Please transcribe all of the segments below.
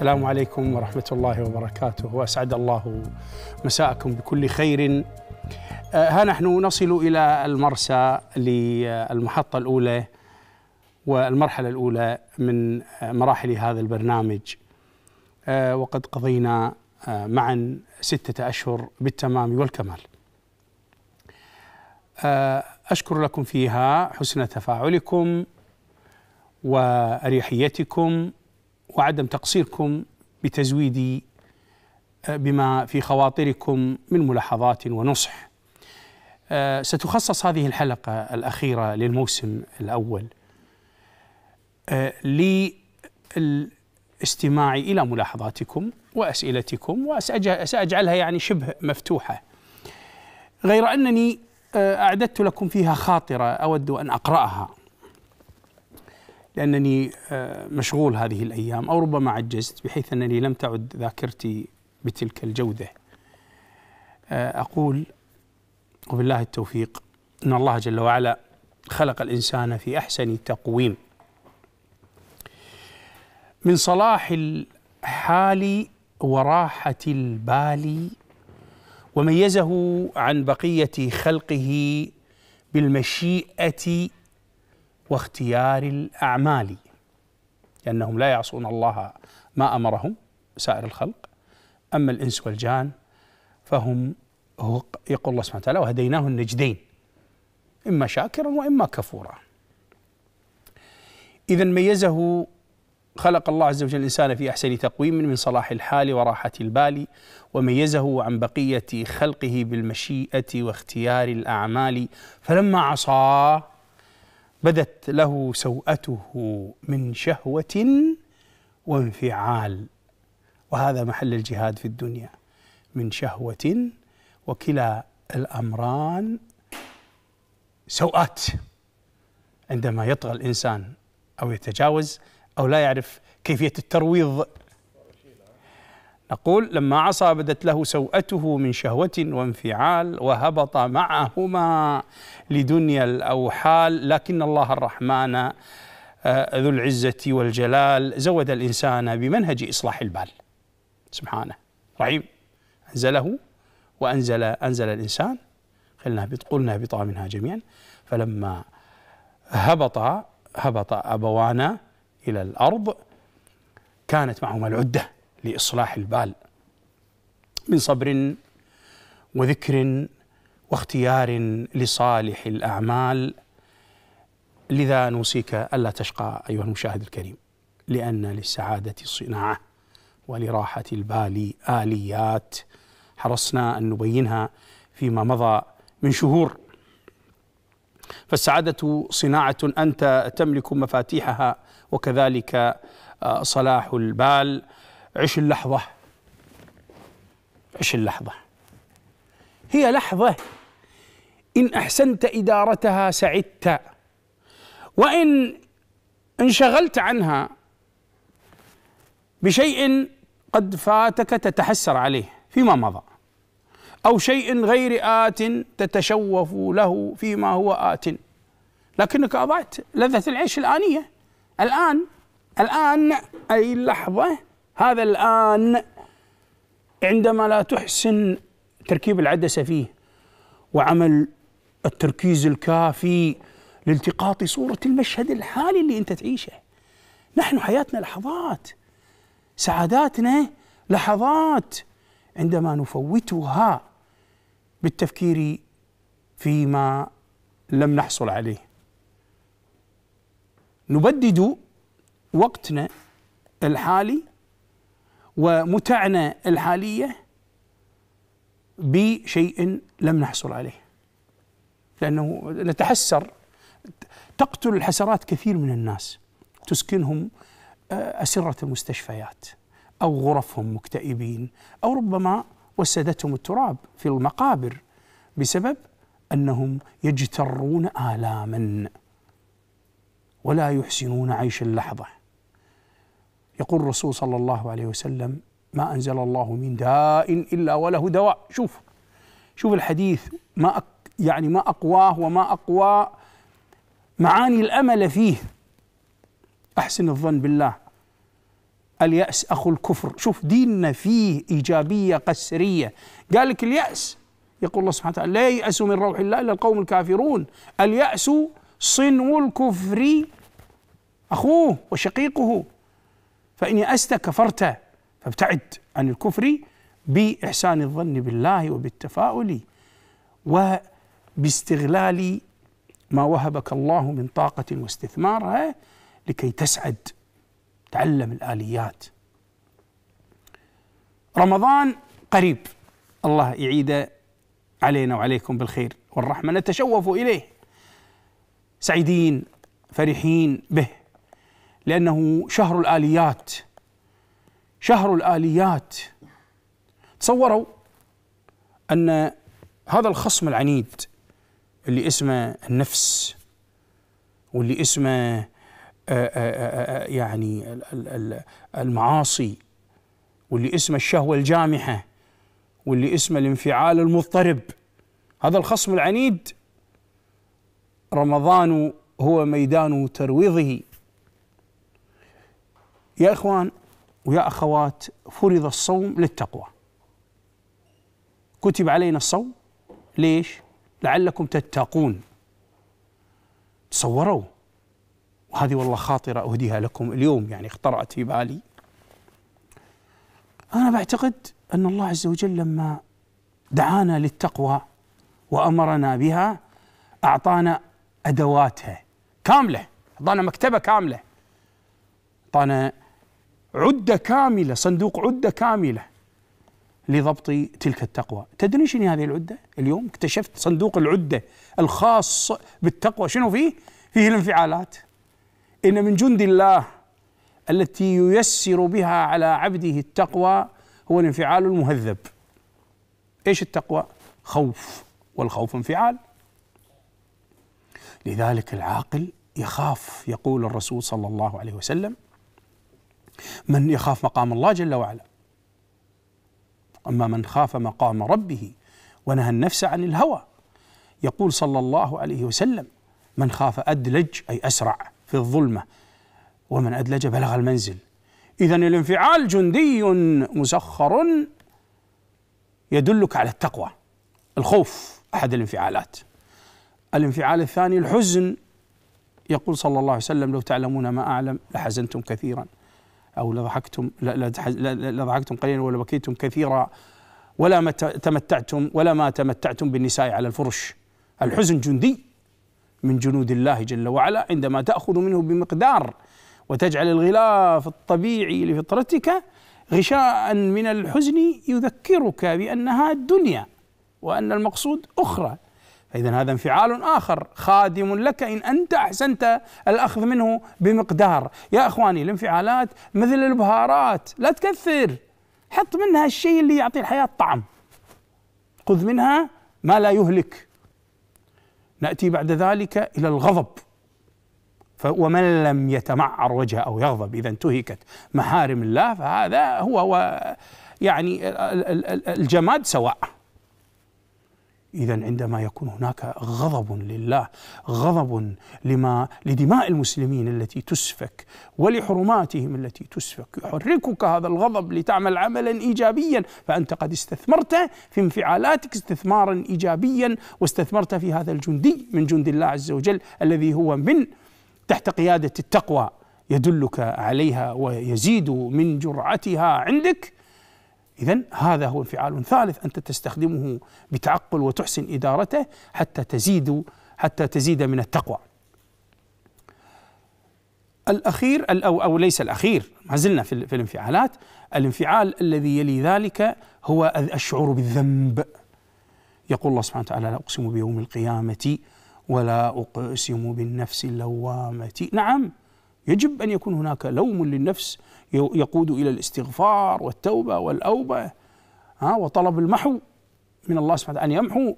السلام عليكم ورحمة الله وبركاته وأسعد الله مساءكم بكل خير آه، ها نحن نصل إلى المرسى للمحطة الأولى والمرحلة الأولى من مراحل هذا البرنامج آه، وقد قضينا آه، معا ستة أشهر بالتمام والكمال أشكر لكم فيها حسن تفاعلكم وأريحيتكم وعدم تقصيركم بتزويدي آه، بما في خواطركم من ملاحظات ونصح آه، ستخصص هذه الحلقة الأخيرة للموسم الأول آه، للاستماع إلى ملاحظاتكم وأسئلتكم وسأجعلها يعني شبه مفتوحة غير أنني أعددت لكم فيها خاطرة أود أن أقرأها لأنني آه، مشغول هذه الأيام أو ربما عجزت بحيث أنني لم تعد ذاكرتي بتلك الجودة آه، أقول وبالله التوفيق أن الله جل وعلا خلق الإنسان في أحسن تقويم من صلاح الحال وراحة البال وميزه عن بقية خلقه بالمشيئة واختيار الأعمال لأنهم لا يعصون الله ما أمرهم سائر الخلق أما الإنس والجان فهم يقول الله سبحانه وتعالى وهديناه النجدين إما شاكرا وإما كفورا إذا ميزه خلق الله عز وجل الإنسان في أحسن تقويم من صلاح الحال وراحة البال وميزه عن بقية خلقه بالمشيئة واختيار الأعمال فلما عصاه بدت له سوءته من شهوة وانفعال وهذا محل الجهاد في الدنيا من شهوة وكلا الأمران سوءات عندما يطغى الإنسان أو يتجاوز أو لا يعرف كيفية الترويض نقول لما عصى بدت له سوءته من شهوة وانفعال وهبط معهما لدنيا الأوحال لكن الله الرحمن آه، ذو العزة والجلال زود الإنسان بمنهج إصلاح البال سبحانه رحيم أنزله وأنزل أنزل الإنسان خلنا قلنا هبطا منها جميعا فلما هبط هبط أبوانا إلى الأرض كانت معهما العدة لإصلاح البال من صبر وذكر واختيار لصالح الأعمال لذا نوصيك ألا تشقى أيها المشاهد الكريم لأن للسعادة صناعة ولراحة البال آليات حرصنا أن نبينها فيما مضى من شهور فالسعادة صناعة أنت تملك مفاتيحها وكذلك آه، صلاح البال عش اللحظة عش اللحظة هي لحظة إن أحسنت إدارتها سعدت وإن انشغلت عنها بشيء قد فاتك تتحسر عليه فيما مضى أو شيء غير آت تتشوف له فيما هو آت لكنك أضعت لذة العيش الآنية الآن الآن أي اللحظة هذا الآن عندما لا تحسن تركيب العدسة فيه وعمل التركيز الكافي لالتقاط صورة المشهد الحالي اللي أنت تعيشه نحن حياتنا لحظات سعاداتنا لحظات عندما نفوتها بالتفكير فيما لم نحصل عليه نبدد وقتنا الحالي ومتعنا الحاليه بشيء لم نحصل عليه لانه نتحسر تقتل الحسرات كثير من الناس تسكنهم آه، اسره المستشفيات او غرفهم مكتئبين او ربما وسدتهم التراب في المقابر بسبب انهم يجترون الاما ولا يحسنون عيش اللحظه يقول الرسول صلى الله عليه وسلم ما أنزل الله من داء إلا وله دواء شوف شوف الحديث ما أك يعني ما أقواه وما أقوى معاني الأمل فيه أحسن الظن بالله اليأس أخو الكفر شوف ديننا فيه إيجابية قسرية قال لك اليأس يقول الله سبحانه وتعالى لا ييأس من روح الله إلا القوم الكافرون اليأس صنو الكفر أخوه وشقيقه فإن يأست كفرت فابتعد عن الكفر بإحسان الظن بالله وبالتفاؤل وباستغلال ما وهبك الله من طاقة واستثمارها لكي تسعد تعلم الآليات رمضان قريب الله يعيد علينا وعليكم بالخير والرحمة نتشوف إليه سعيدين فرحين به لأنه شهر الآليات شهر الآليات تصوروا أن هذا الخصم العنيد اللي اسمه النفس واللي اسمه آه، آه، آه، يعني المعاصي واللي اسمه الشهوة الجامحة واللي اسمه الانفعال المضطرب هذا الخصم العنيد رمضان هو ميدان ترويضه يا إخوان ويا أخوات فرض الصوم للتقوى كتب علينا الصوم ليش؟ لعلكم تتقون تصوروا وهذه والله خاطرة أهديها لكم اليوم يعني اخترعت في بالي أنا بعتقد أن الله عز وجل لما دعانا للتقوى وأمرنا بها أعطانا أدواتها كاملة أعطانا مكتبة كاملة أعطانا عدة كاملة صندوق عدة كاملة لضبط تلك التقوى تدري شنو هذه العدة اليوم اكتشفت صندوق العدة الخاص بالتقوى شنو فيه فيه الانفعالات إن من جند الله التي ييسر بها على عبده التقوى هو الانفعال المهذب ايش التقوى خوف والخوف انفعال لذلك العاقل يخاف يقول الرسول صلى الله عليه وسلم من يخاف مقام الله جل وعلا أما من خاف مقام ربه ونهى النفس عن الهوى يقول صلى الله عليه وسلم من خاف أدلج أي أسرع في الظلمة ومن أدلج بلغ المنزل إذا الانفعال جندي مسخر يدلك على التقوى الخوف أحد الانفعالات الانفعال الثاني الحزن يقول صلى الله عليه وسلم لو تعلمون ما أعلم لحزنتم كثيرا أو لضحكتم لضحكتم قليلا ولا بكيتم كثيرا ولا ما تمتعتم ولا ما تمتعتم بالنساء على الفرش الحزن جندي من جنود الله جل وعلا عندما تأخذ منه بمقدار وتجعل الغلاف الطبيعي لفطرتك غشاء من الحزن يذكرك بأنها الدنيا وأن المقصود أخرى فإذا هذا انفعال آخر خادم لك إن أنت أحسنت الأخذ منه بمقدار يا إخواني الانفعالات مثل البهارات لا تكثر حط منها الشيء اللي يعطي الحياة طعم خذ منها ما لا يهلك نأتي بعد ذلك إلى الغضب ومن لم يتمعر وجهه أو يغضب إذا انتهكت محارم الله فهذا هو, هو يعني الجماد سواء إذا عندما يكون هناك غضب لله، غضب لما لدماء المسلمين التي تسفك ولحرماتهم التي تسفك، يحركك هذا الغضب لتعمل عملا ايجابيا، فأنت قد استثمرت في انفعالاتك استثمارا ايجابيا واستثمرت في هذا الجندي من جند الله عز وجل الذي هو من تحت قيادة التقوى يدلك عليها ويزيد من جرعتها عندك إذا هذا هو انفعال ثالث أنت تستخدمه بتعقل وتحسن إدارته حتى تزيد حتى تزيد من التقوى. الأخير أو أو ليس الأخير ما زلنا في, في الانفعالات الانفعال الذي يلي ذلك هو الشعور بالذنب. يقول الله سبحانه وتعالى لا أقسم بيوم القيامة ولا أقسم بالنفس اللوامة نعم يجب أن يكون هناك لوم للنفس يقود إلى الاستغفار والتوبة والأوبة ها وطلب المحو من الله سبحانه وتعالى أن يمحو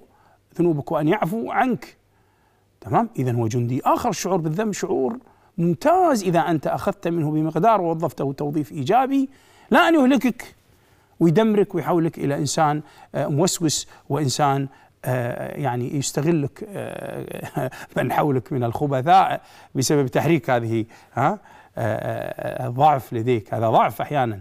ذنوبك وأن يعفو عنك تمام إذا هو جندي آخر الشعور بالذنب شعور ممتاز إذا أنت أخذت منه بمقدار ووظفته توظيف إيجابي لا أن يهلكك ويدمرك ويحولك إلى إنسان آه، موسوس وإنسان آه، يعني يستغلك آه، من حولك من الخبثاء بسبب تحريك هذه ها آه، ضعف لديك هذا ضعف احيانا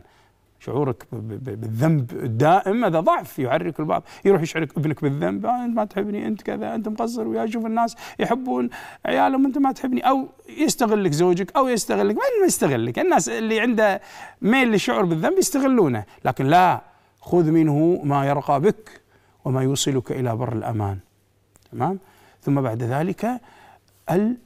شعورك بالذنب الدائم هذا ضعف يحرك البعض يروح يشعرك ابنك بالذنب آه انت ما تحبني انت كذا انت مقصر ويا شوف الناس يحبون عيالهم انت ما تحبني او يستغلك زوجك او يستغلك من يستغلك الناس اللي عنده ميل للشعور بالذنب يستغلونه لكن لا خذ منه ما يرقى بك وما يوصلك إلى بر الأمان تمام ثم بعد ذلك ال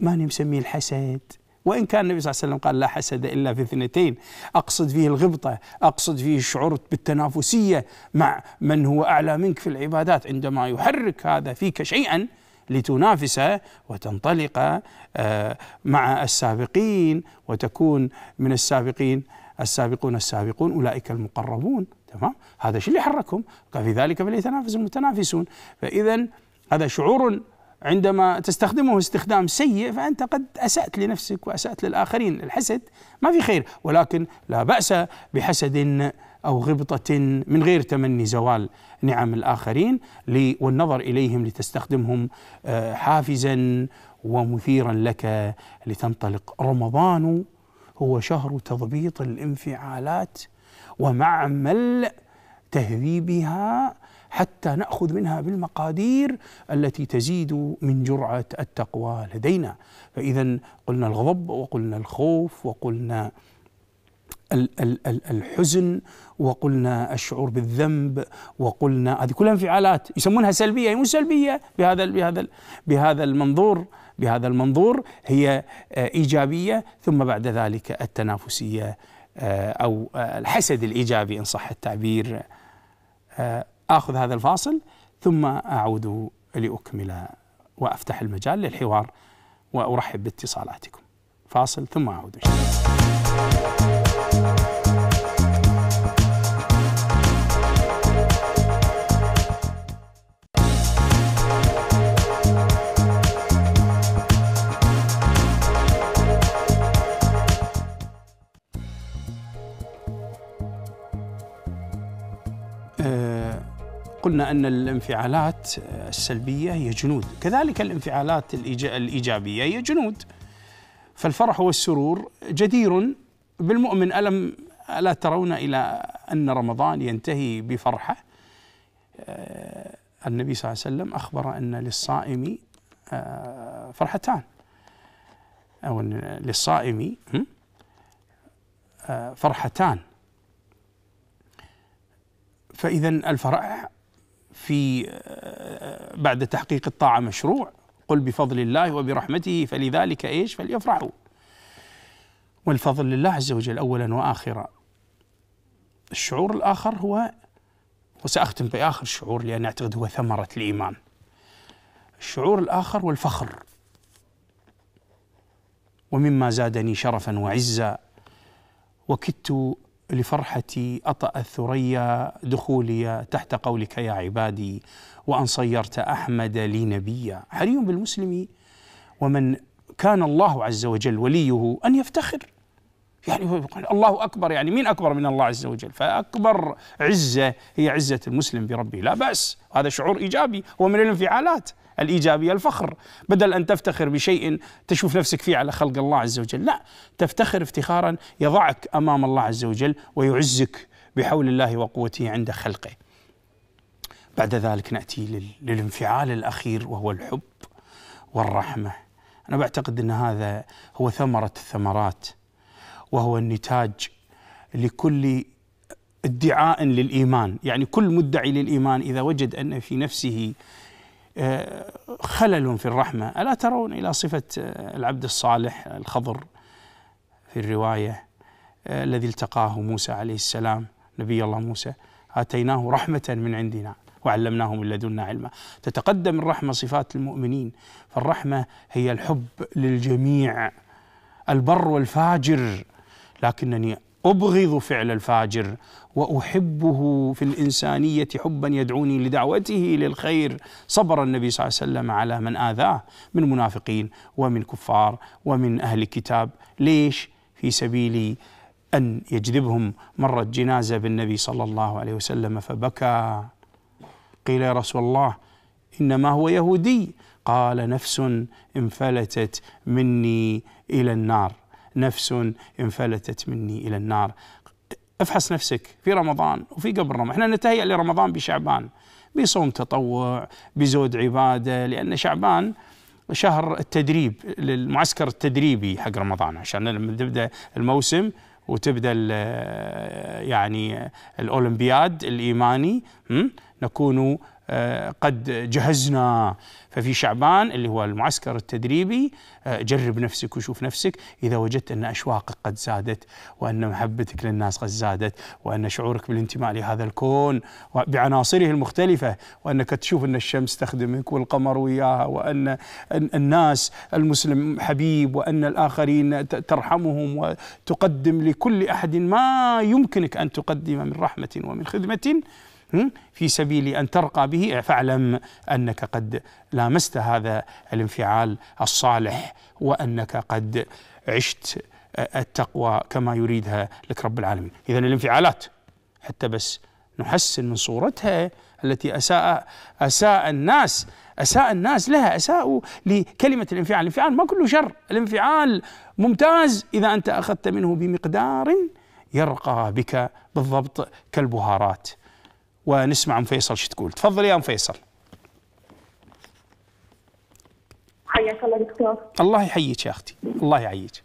ما نسميه الحسد وإن كان النبي صلى الله عليه وسلم قال لا حسد إلا في اثنتين أقصد فيه الغبطة أقصد فيه الشعور بالتنافسية مع من هو أعلى منك في العبادات عندما يحرك هذا فيك شيئا لتنافس وتنطلق آه، مع السابقين وتكون من السابقين السابقون السابقون أولئك المقربون تمام هذا الشيء اللي حركهم قال في ذلك فليتنافس المتنافسون فإذا هذا شعور عندما تستخدمه استخدام سيء فأنت قد أسأت لنفسك وأسأت للآخرين الحسد ما في خير ولكن لا بأس بحسد أو غبطة من غير تمني زوال نعم الآخرين والنظر إليهم لتستخدمهم آه، حافزا ومثيرا لك لتنطلق رمضان هو شهر تضبيط الانفعالات ومعمل تهذيبها حتى ناخذ منها بالمقادير التي تزيد من جرعه التقوى لدينا فاذا قلنا الغضب وقلنا الخوف وقلنا الحزن وقلنا الشعور بالذنب وقلنا هذه كلها انفعالات يسمونها سلبيه هي يعني مو سلبيه بهذا بهذا بهذا المنظور بهذا المنظور هي آه، ايجابيه ثم بعد ذلك التنافسيه آه، أو آه، الحسد الإيجابي إن صح التعبير آه، آخذ هذا الفاصل ثم أعود لأكمل وأفتح المجال للحوار وأرحب باتصالاتكم فاصل ثم أعود إن شاء الله قلنا أن الانفعالات آه، السلبية هي جنود كذلك الانفعالات الإيجابية هي جنود فالفرح والسرور جدير بالمؤمن ألم ألا ترون إلى أن رمضان ينتهي بفرحة آه، النبي صلى الله عليه وسلم أخبر أن للصائم آه، فرحتان أو للصائم فرحتان فإذا الفرح في آه، بعد تحقيق الطاعة مشروع قل بفضل الله وبرحمته فلذلك ايش فليفرحوا والفضل لله عز وجل اولا واخرا الشعور الاخر هو وساختم باخر شعور لان اعتقد هو ثمره الايمان الشعور الاخر والفخر ومما زادني شرفا وعزا وكدت لفرحتي أطأ الثريا دخولي تحت قولك يا عبادي وأن صيرت أحمد لي نبيا حري بالمسلم ومن كان الله عز وجل وليه أن يفتخر يعني الله أكبر يعني مين أكبر من الله عز وجل فأكبر عزة هي عزة المسلم بربه لا بأس هذا شعور إيجابي ومن الانفعالات الإيجابية الفخر بدل أن تفتخر بشيء تشوف نفسك فيه على خلق الله عز وجل لا تفتخر افتخارا يضعك أمام الله عز وجل ويعزك بحول الله وقوته عند خلقه بعد ذلك نأتي للانفعال الأخير وهو الحب والرحمة أنا بعتقد أن هذا هو ثمرة الثمرات وهو النتاج لكل ادعاء للايمان، يعني كل مدعي للايمان اذا وجد ان في نفسه خلل في الرحمة ألا ترون إلى صفة آه، العبد الصالح الخضر في الرواية آه، الذي التقاه موسى عليه السلام نبي الله موسى آتيناه رحمة من عندنا وعلمناه من لدنا علما تتقدم الرحمة صفات المؤمنين فالرحمة هي الحب للجميع البر والفاجر لكنني أبغض فعل الفاجر واحبه في الانسانيه حبا يدعوني لدعوته للخير صبر النبي صلى الله عليه وسلم على من اذاه من منافقين ومن كفار ومن اهل الكتاب ليش في سبيل ان يجذبهم مرت جنازه بالنبي صلى الله عليه وسلم فبكى قيل يا رسول الله انما هو يهودي قال نفس انفلتت مني الى النار نفس انفلتت مني الى النار افحص نفسك في رمضان وفي قبل رمضان احنا نتهيأ لرمضان بشعبان بصوم تطوع بزود عبادة لأن شعبان شهر التدريب للمعسكر التدريبي حق رمضان عشان لما تبدأ الموسم وتبدأ يعني الأولمبياد الإيماني نكون آه، قد جهزنا ففي شعبان اللي هو المعسكر التدريبي آه، جرب نفسك وشوف نفسك إذا وجدت أن أشواقك قد زادت وأن محبتك للناس قد زادت وأن شعورك بالانتماء لهذا الكون بعناصره المختلفة وأنك تشوف أن الشمس تخدمك والقمر وياها وأن الناس المسلم حبيب وأن الآخرين ترحمهم وتقدم لكل أحد ما يمكنك أن تقدم من رحمة ومن خدمة في سبيل أن ترقى به فاعلم أنك قد لامست هذا الانفعال الصالح وأنك قد عشت التقوى كما يريدها لك رب العالمين إذا الانفعالات حتى بس نحسن من صورتها التي أساء أساء الناس أساء الناس لها أساءوا لكلمة الانفعال الانفعال ما كله شر الانفعال ممتاز إذا أنت أخذت منه بمقدار يرقى بك بالضبط كالبهارات ونسمع ام فيصل شو تقول تفضلي يا ام فيصل حياك الله دكتور الله يحييك يا اختي الله يعييك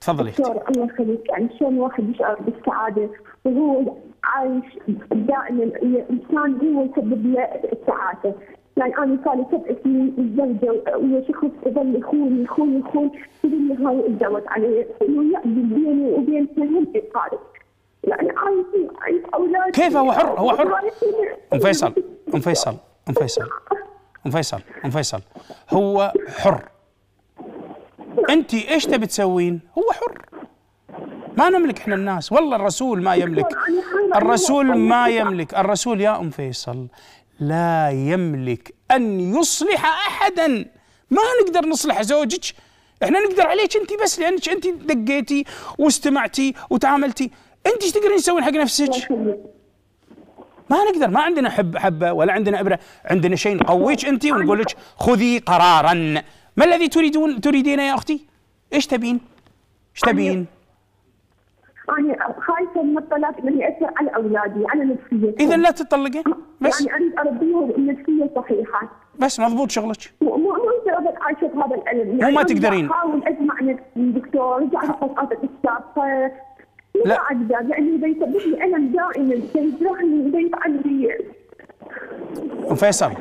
تفضلي دكتور الله يخليك يعني شلون الواحد يشعر بالسعاده وهو عايش دائما الانسان هو يسبب له السعادة يعني انا صار لي سبع سنين متزوجه ويا شخص ظل يخون يخون يخون في النهايه اتزوج علي ويا بيني وبين فهم القارب يعني اولادي كيف هو حر هو حر ام فيصل ام فيصل ام فيصل ام فيصل ام فيصل هو حر انت ايش تبي تسوين هو حر ما نملك احنا الناس والله الرسول ما يملك يعني الرسول ما يملك الرسول يا ام فيصل لا يملك ان يصلح احدا ما نقدر نصلح زوجك احنا نقدر عليك انت بس لانك انت دقيتي واستمعتي وتعاملتي انت ايش تقدرين تسوين حق نفسك؟ ما نقدر ما عندنا حب حبه ولا عندنا ابره عندنا شيء نقويك انت ونقول لك خذي قرارا ما الذي تريدون تريدينه يا اختي؟ ايش تبين؟ ايش تبين؟ أنا خايفة من الطلاق من يأثر على أولادي على نفسيتي إذا لا تطلقين بس يعني أريد أربيهم بنفسية صحيحة بس مضبوط شغلك مو مو أبد عايشة بهذا الألم مو ما يعني تقدرين أحاول أجمع نفسي دكتور رجعت حلقات الاستشاف لا اقدر لانه بيسبب لي الم دائما بيجرحني اذا ام فيصل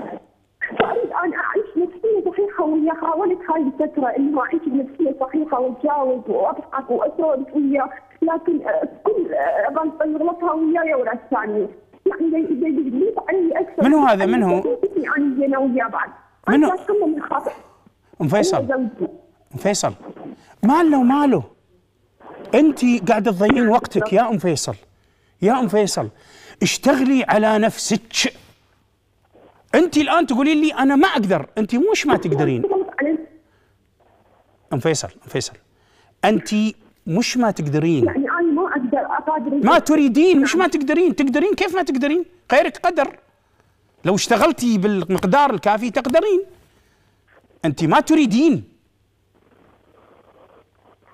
فاريد انا اعيش نفسيه صحيحه وياه حاولت هاي الفتره انه اعيش بنفسيه صحيحه واتجاوز واضحك واسولف وياه لكن كل غلطه يغلطها وياي ورا الثانيه يعني اذا علي اكثر من هو هذا من هو؟ انا وياه بعد من هو؟ ام فيصل ام فيصل ماله ماله انت قاعده تضيعين وقتك يا ام فيصل يا ام فيصل اشتغلي على نفسك انت الان تقولين لي انا ما اقدر انت مش ما تقدرين ام فيصل ام فيصل انت مش ما تقدرين يعني انا ما اقدر اقدر ما تريدين مش ما تقدرين تقدرين كيف ما تقدرين غيرك قدر لو اشتغلتي بالمقدار الكافي تقدرين انت ما تريدين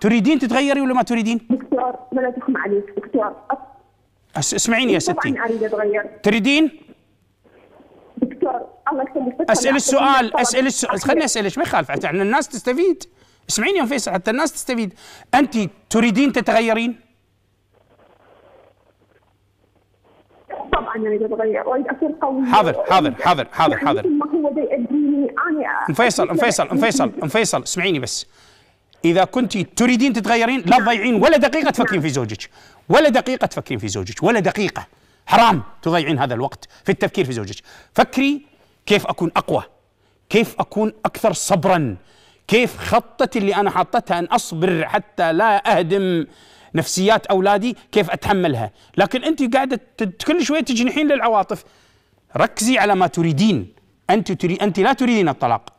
تريدين تتغيري ولا ما تريدين؟ دكتور لا تسمع عليك دكتور اسمعيني يا ستي طبعا اريد اتغير تريدين؟ دكتور الله يسلمك اسال السؤال اسال السؤال خليني اسالك ما يخالف حتى الناس تستفيد اسمعيني يا فيصل حتى الناس تستفيد انت تريدين تتغيرين؟ طبعا اريد اتغير قوي حاضر حاضر حاضر حاضر يعني حاضر ما هو يأذيني انا فيصل فيصل فيصل فيصل اسمعيني بس اذا كنت تريدين تتغيرين لا تضيعين ولا دقيقه تفكرين في زوجك ولا دقيقه تفكرين في زوجك ولا دقيقه حرام تضيعين هذا الوقت في التفكير في زوجك فكري كيف اكون اقوى كيف اكون اكثر صبرا كيف خطتي اللي انا حاطتها ان اصبر حتى لا اهدم نفسيات اولادي كيف اتحملها لكن انت قاعده كل شويه تجنحين للعواطف ركزي على ما تريدين انت تري انت لا تريدين الطلاق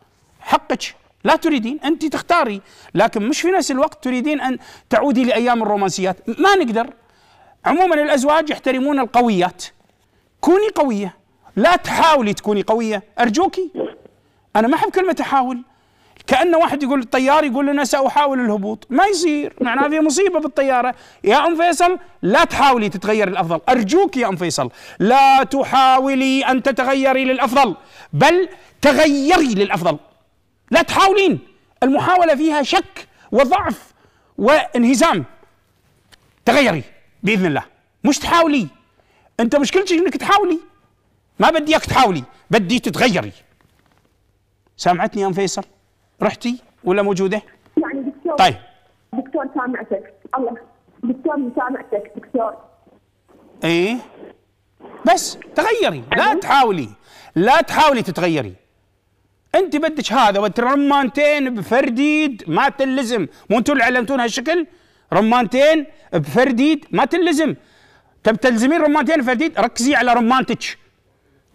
حقك لا تريدين أنت تختاري لكن مش في نفس الوقت تريدين أن تعودي لأيام الرومانسيات ما نقدر عموما الأزواج يحترمون القويات كوني قوية لا تحاولي تكوني قوية أرجوكي أنا ما أحب كلمة أحاول كأن واحد يقول الطيار يقول لنا سأحاول الهبوط ما يصير معناه هذه مصيبة بالطيارة يا أم فيصل لا تحاولي تتغير الأفضل أرجوك يا أم فيصل لا تحاولي أن تتغيري للأفضل بل تغيري للأفضل لا تحاولين المحاولة فيها شك وضعف وانهزام تغيري بإذن الله مش تحاولي أنت مشكلتك أنك تحاولي ما بدي اياك تحاولي بدي تتغيري سامعتني يا ام فيصل رحتي ولا موجوده يعني دكتور طيب دكتور سامعتك الله دكتور سامعتك دكتور ايه بس تغيري لا أمم. تحاولي لا تحاولي تتغيري انت بدك هذا ودي رمانتين بفرديد ما تلزم مو انتم اللي علمتونا هالشكل رمانتين بفرديد ما تلزم تب تلزمين رمانتين بفرديد ركزي على رمانتك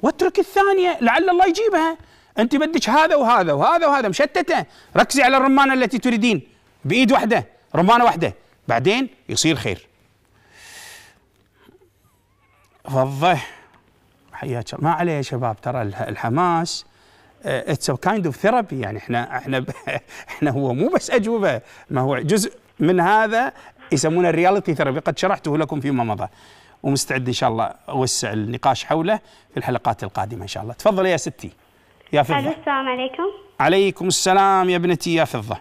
واترك الثانيه لعل الله يجيبها انت بدك هذا وهذا وهذا وهذا مشتته ركزي على الرمانه التي تريدين بايد واحده رمانه واحده بعدين يصير خير فضح حياك ما عليه يا شباب ترى الحماس اتس ا كايند اوف ثيرابي يعني احنا احنا احنا هو مو بس اجوبه ما هو جزء من هذا يسمونه الرياليتي ثيرابي قد شرحته لكم فيما مضى ومستعد ان شاء الله اوسع النقاش حوله في الحلقات القادمه ان شاء الله تفضلي يا ستي يا فضه السلام عليكم عليكم السلام يا ابنتي يا فضه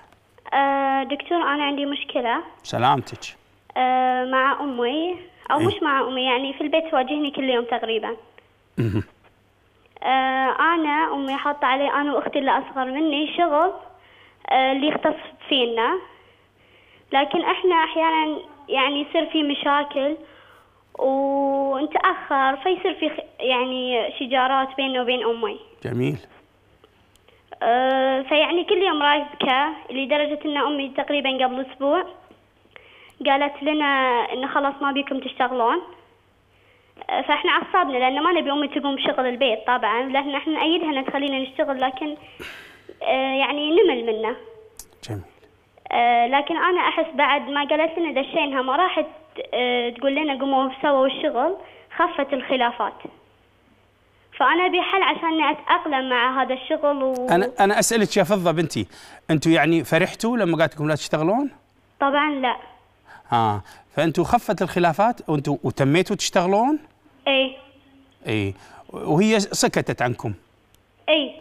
أه دكتور انا عندي مشكله سلامتك أه مع امي او إيه. مش مع امي يعني في البيت تواجهني كل يوم تقريبا آه، أنا أمي حاطة علي أنا وأختي اللي أصغر مني شغل آه، اللي يختص فينا لكن إحنا أحيانا يعني يصير في مشاكل ونتأخر فيصير في يعني شجارات بيني وبين أمي جميل آه، فيعني كل يوم رايبكة لدرجة أن أمي تقريبا قبل أسبوع قالت لنا أن خلاص ما بيكم تشتغلون فاحنا عصبنا لأن ما نبي أمي تقوم شغل البيت طبعا لأن احنا نأيدها انها تخلينا نشتغل لكن آه، يعني نمل منه جميل آه، لكن أنا أحس بعد ما قالت لنا دشينها ما راحت آه، تقول لنا قوموا سووا الشغل خفت الخلافات فانا ابي حل عشان اتاقلم مع هذا الشغل و... انا انا اسالك يا فضه بنتي انتم يعني فرحتوا لما قالت لكم لا تشتغلون؟ طبعا لا ها فانتم خفت الخلافات وانتم وتميتوا تشتغلون؟ اي اي وهي سكتت عنكم؟ اي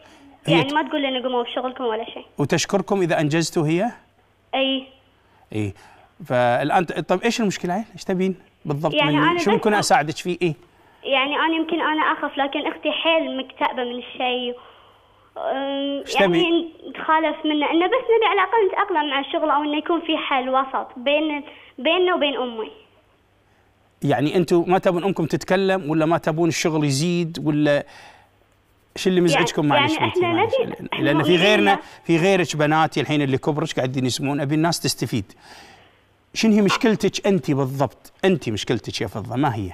يعني ما تقول لنا قوموا بشغلكم ولا شيء وتشكركم اذا انجزتوا هي؟ اي اي فالان طب ايش المشكله عيل؟ ايش تبين بالضبط يعني مني؟ أنا شو ممكن اساعدك فيه؟ ايه؟ يعني انا يمكن انا اخف لكن اختي حيل مكتئبه من الشيء يعني نتخالف منه انه بس نبي على الاقل نتاقلم مع الشغل او انه يكون في حل وسط بين بيننا وبين امي يعني انتم ما تبون امكم تتكلم ولا ما تبون الشغل يزيد ولا شو اللي يعني مزعجكم يعني معلش يعني احنا معلش لان في غيرنا في غيرك بناتي الحين اللي كبرش قاعدين يسمون ابي الناس تستفيد شنو هي مشكلتك انت بالضبط انت مشكلتك يا فضه ما هي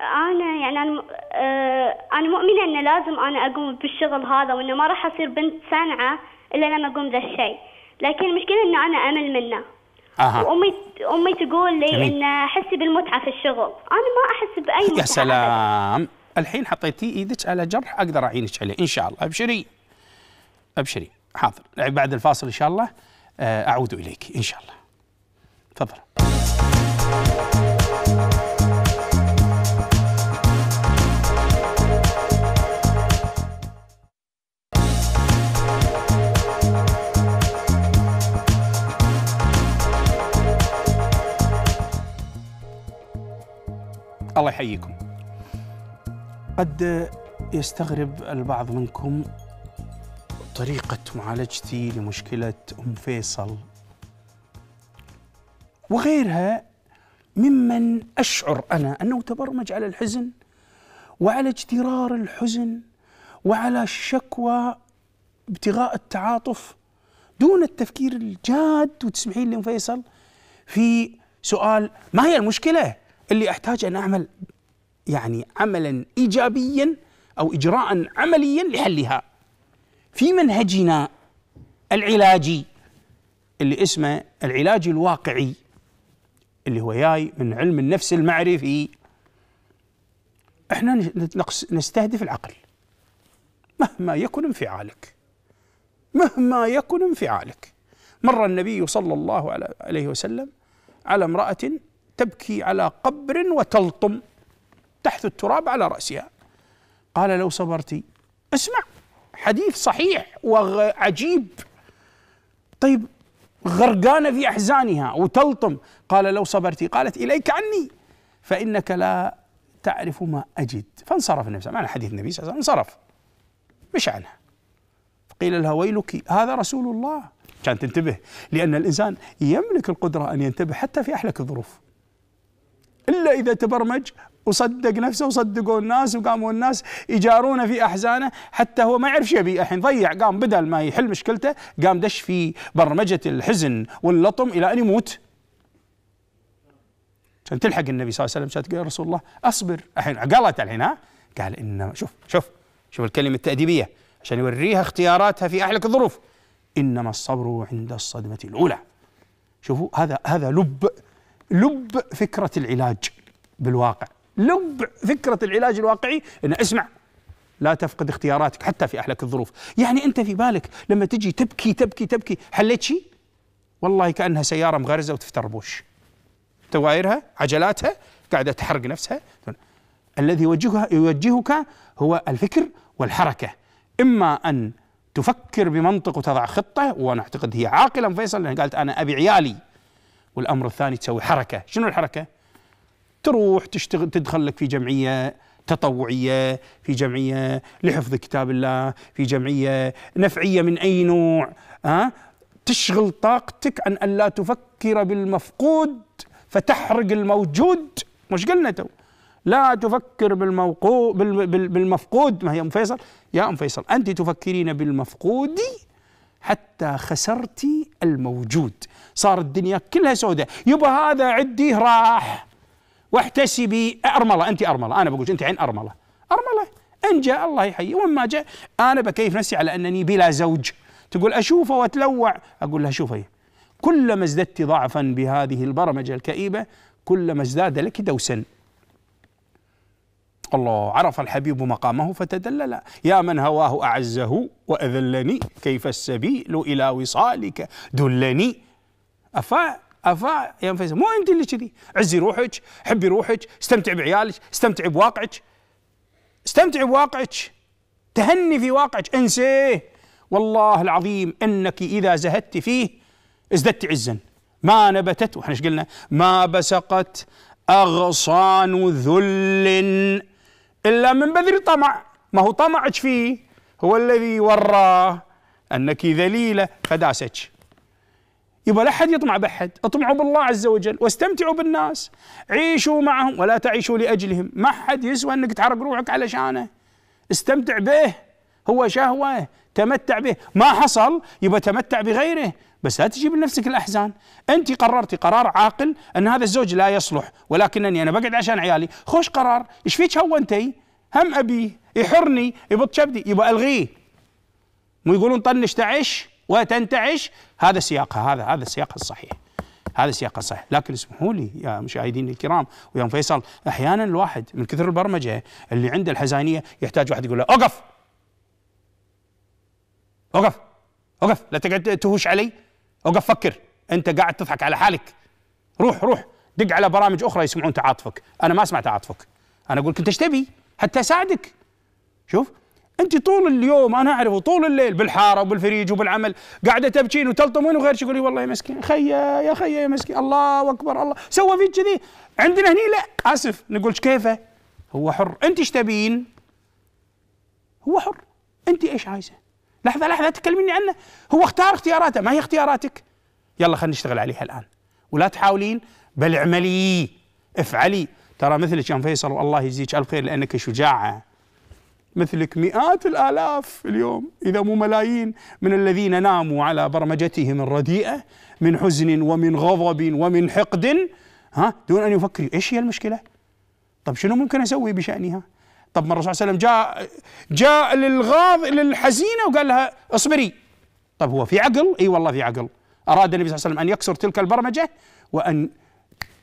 انا يعني انا آه، انا مؤمنه انه لازم انا اقوم بالشغل هذا وانه ما راح اصير بنت صنعه الا لما اقوم ذا الشيء لكن المشكله انه انا امل منه أها. وامي امي تقول لي جميل. ان احس بالمتعه في الشغل انا ما احس باي متعه يا سلام أبداً. الحين حطيتي ايدك على جرح اقدر اعينك عليه ان شاء الله ابشري ابشري حاضر بعد الفاصل ان شاء الله آه، اعود اليك ان شاء الله تفضل الله يحييكم قد يستغرب البعض منكم طريقة معالجتي لمشكلة أم فيصل وغيرها ممن أشعر أنا أنه تبرمج على الحزن وعلى اجترار الحزن وعلى الشكوى ابتغاء التعاطف دون التفكير الجاد وتسمحين لي فيصل في سؤال ما هي المشكله؟ اللي احتاج ان اعمل يعني عملا ايجابيا او اجراء عمليا لحلها في منهجنا العلاجي اللي اسمه العلاج الواقعي اللي هو جاي من علم النفس المعرفي احنا نستهدف العقل مهما يكن انفعالك مهما يكن انفعالك مر النبي صلى الله عليه وسلم على امرأة تبكي على قبر وتلطم تحث التراب على رأسها قال لو صبرت اسمع حديث صحيح وعجيب طيب غرقانة في أحزانها وتلطم قال لو صبرت قالت إليك عني فإنك لا تعرف ما أجد فانصرف النبي صلى الله عليه وسلم حديث النبي صلى الله عليه وسلم انصرف مش عنها فقيل لها ويلك هذا رسول الله كان تنتبه لأن الإنسان يملك القدرة أن ينتبه حتى في أحلك الظروف إلا إذا تبرمج وصدق نفسه وصدقوا الناس وقاموا الناس يجارونه في احزانه حتى هو ما يعرف يبي الحين ضيع قام بدل ما يحل مشكلته قام دش في برمجه الحزن واللطم الى ان يموت عشان تلحق النبي صلى الله عليه وسلم قال رسول الله اصبر الحين عقلت الحين ها قال انما شوف شوف شوف الكلمه التاديبيه عشان يوريها اختياراتها في احلك الظروف انما الصبر عند الصدمه الاولى شوفوا هذا هذا لب لب فكرة العلاج بالواقع لب فكرة العلاج الواقعي أن اسمع لا تفقد اختياراتك حتى في أحلك الظروف يعني أنت في بالك لما تجي تبكي تبكي تبكي حليت شيء والله كأنها سيارة مغرزة وتفتربوش توايرها عجلاتها قاعدة تحرق نفسها الذي يوجهها يوجهك هو الفكر والحركة إما أن تفكر بمنطق وتضع خطة وأنا أعتقد هي عاقلة فيصل لأن قالت أنا أبي عيالي والامر الثاني تسوي حركه شنو الحركه تروح تشتغل تدخل لك في جمعيه تطوعيه في جمعيه لحفظ كتاب الله في جمعيه نفعيه من اي نوع ها آه؟ تشغل طاقتك عن ان لا تفكر بالمفقود فتحرق الموجود مش قلنا تو لا تفكر بالموقو بالمفقود ما هي ام فيصل يا ام فيصل انت تفكرين بالمفقود حتى خسرتي الموجود صار الدنيا كلها سوداء يبا هذا عدي راح واحتسبي أرملة أنت أرملة أنا بقول أنت عين أرملة أرملة إن جاء الله يحيي وما جاء أنا بكيف نفسي على أنني بلا زوج تقول أشوفه وأتلوع أقول لها شوفي كلما ازددت ضعفا بهذه البرمجة الكئيبة كلما ازداد لك دوسا الله عرف الحبيب مقامه فتدلل يا من هواه أعزه وأذلني كيف السبيل إلى وصالك دلني أفا أفا ينفس مو أنت اللي كذي عزي روحك حبي روحك استمتع بعيالك استمتع بواقعك استمتع بواقعك تهني في واقعك انسيه والله العظيم انك اذا زهدت فيه ازددت عزا ما نبتت واحنا ايش قلنا ما بسقت اغصان ذل إلا من بذل طمع ما هو طمعك فيه هو الذي وراه أنك ذليلة فداستك يبقى لا حد يطمع بحد اطمعوا بالله عز وجل واستمتعوا بالناس عيشوا معهم ولا تعيشوا لأجلهم ما حد يسوى أنك تحرق روحك علشانه استمتع به هو شهوة تمتع به ما حصل يبقى تمتع بغيره بس لا تجيب لنفسك الاحزان انت قررتي قرار عاقل ان هذا الزوج لا يصلح ولكنني انا بقعد عشان عيالي خوش قرار ايش فيك هونتي هم ابيه يحرني يبط كبدي يبقى الغيه مو يقولون طنش تعش وتنتعش هذا سياقها هذا هذا السياق الصحيح هذا سياق صحيح لكن اسمحوا لي يا مشاهدين الكرام ويا فيصل احيانا الواحد من كثر البرمجه اللي عنده الحزانيه يحتاج واحد يقول له اوقف اوقف اوقف لا تقعد تهوش علي اوقف فكر انت قاعد تضحك على حالك روح روح دق على برامج اخرى يسمعون تعاطفك انا ما اسمع تعاطفك انا اقول لك انت ايش تبي حتى اساعدك شوف انت طول اليوم انا اعرف طول الليل بالحاره وبالفريج وبالعمل قاعده تبكين وتلطمين وغير شيء يقول والله يا مسكين خيا يا خيا يا مسكين الله اكبر الله سوى فيك كذي عندنا هني لا اسف نقول كيفه هو حر انت ايش تبين هو حر انت ايش عايزه لحظه لحظه تكلميني عنه هو اختار اختياراته ما هي اختياراتك يلا خلينا نشتغل عليها الان ولا تحاولين بل اعملي افعلي ترى مثلك يا فيصل والله يجزيك الف خير لانك شجاعه مثلك مئات الالاف اليوم اذا مو ملايين من الذين ناموا على برمجتهم الرديئه من حزن ومن غضب ومن حقد ها دون ان يفكروا ايش هي المشكله؟ طب شنو ممكن اسوي بشانها؟ طب ما الرسول صلى الله عليه وسلم جاء جاء للغاض للحزينه وقال لها اصبري طب هو في عقل؟ اي والله في عقل اراد النبي صلى الله عليه وسلم ان يكسر تلك البرمجه وان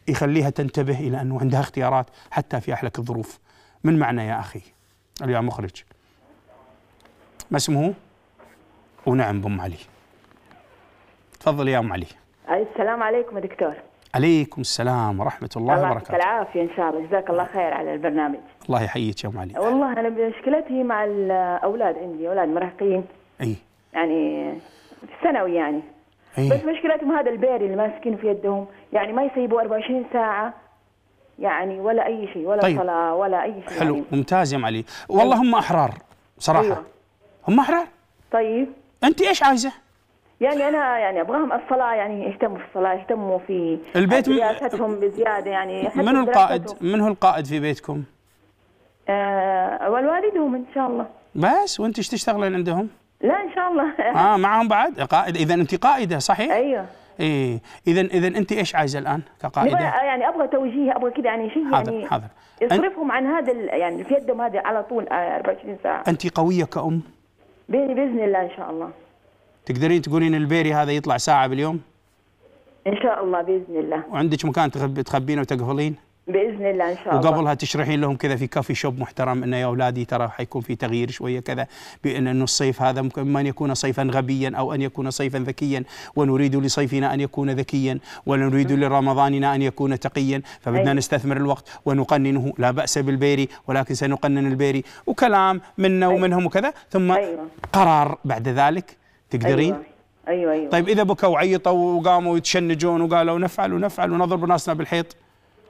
يخليها تنتبه الى انه عندها اختيارات حتى في احلك الظروف من معنى يا اخي اليوم مخرج ما اسمه؟ ونعم بام علي تفضل يا ام علي السلام عليكم يا دكتور عليكم السلام ورحمة الله وبركاته يعطيك العافية إن شاء الله جزاك الله خير على البرنامج الله يحييك يا أم علي والله أنا مشكلتي مع الأولاد عندي أولاد مراهقين أي يعني في الثانوي يعني أي. بس مشكلتهم هذا البيري اللي ماسكينه في يدهم يعني ما يسيبوا 24 ساعة يعني ولا أي شيء ولا طيب. صلاة ولا أي شيء حلو يعني. ممتاز يا أم علي والله هم أحرار صراحة أيوة. هم أحرار طيب أنت إيش عايزة؟ يعني انا يعني ابغاهم الصلاه يعني يهتموا في الصلاه يهتموا في البيت دراستهم بزياده يعني من القائد من هو القائد في بيتكم؟ آه والوالدهم ان شاء الله بس وانت ايش تشتغلين عندهم؟ لا ان شاء الله اه معهم بعد قائد اذا انت قائده صحيح؟ ايوه ايه اذا اذا انت ايش عايزه الان كقائده؟ يعني ابغى توجيه ابغى كذا يعني شيء حاضر يعني حاضر يصرفهم عن هذا يعني في يدهم هذا على طول 24 آه، ساعه انت قويه كأم؟ باذن الله ان شاء الله تقدرين تقولين البيري هذا يطلع ساعة باليوم؟ إن شاء الله بإذن الله وعندك مكان تخب... تخبينه وتقفلين؟ باذن الله ان شاء الله وقبلها تشرحين لهم كذا في كافي شوب محترم انه يا اولادي ترى حيكون في تغيير شويه كذا بان انه الصيف هذا ممكن ان يكون صيفا غبيا او ان يكون صيفا ذكيا ونريد لصيفنا ان يكون ذكيا ونريد لرمضاننا ان يكون تقيا فبدنا أيه. نستثمر الوقت ونقننه لا باس بالبيري ولكن سنقنن البيري وكلام منا أيوة. ومنهم وكذا ثم أيوة. قرار بعد ذلك تقدرين؟ أيوة. ايوه ايوه طيب اذا بكوا وعيطوا وقاموا يتشنجون وقالوا نفعل ونفعل ونضرب ناسنا بالحيط